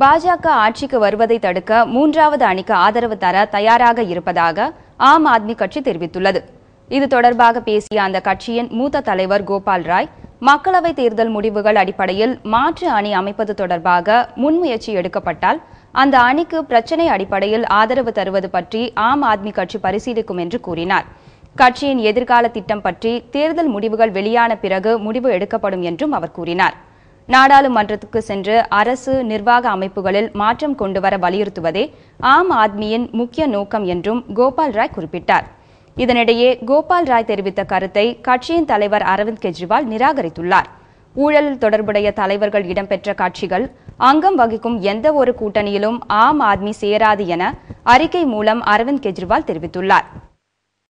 பாஜக ஆட்சிக்கு வருவதை தடுக்க மூன்றாவது அணிக்கு ஆதரவு தர தயாராக இருப்பதாக ஆம் ஆத்மி கட்சி தெரிவித்துள்ளது இது தொடர்பாக பேசிய அந்த கட்சியின் மூத்த தலைவர் கோபால் ராய் மக்களவைத் தேர்தல் முடிவுகள் அடிப்படையில் மாற்று அணி அமைப்பது தொடர்பாக முன்முயற்சி எடுக்கப்பட்டால் அந்த அணிக்கு பிரச்சினை அடிப்படையில் ஆதரவு தருவது பற்றி ஆம் ஆத்மி கட்சி பரிசீலிக்கும் என்று கூறினார் கட்சியின் எதிர்கால திட்டம் பற்றி தேர்தல் முடிவுகள் வெளியான பிறகு முடிவு எடுக்கப்படும் என்றும் அவர் கூறினார் நாடாளுமன்றத்துக்கு சென்று அரசு நிர்வாக அமைப்புகளில் மாற்றம் கொண்டுவர வலியுறுத்துவதே ஆம் ஆத்மியின் முக்கிய நோக்கம் என்றும் கோபால் ராய் குறிப்பிட்டார் இதனிடையே கோபால் ராய் தெரிவித்த கருத்தை கட்சியின் தலைவர் அரவிந்த் கெஜ்ரிவால் நிராகரித்துள்ளார் ஊழல் தொடர்புடைய தலைவர்கள் இடம்பெற்ற கட்சிகள் அங்கம் வகிக்கும் எந்த ஒரு கூட்டணியிலும் ஆம் ஆத்மி சேராது என அறிக்கை மூலம் அரவிந்த் கெஜ்ரிவால் தெரிவித்துள்ளார்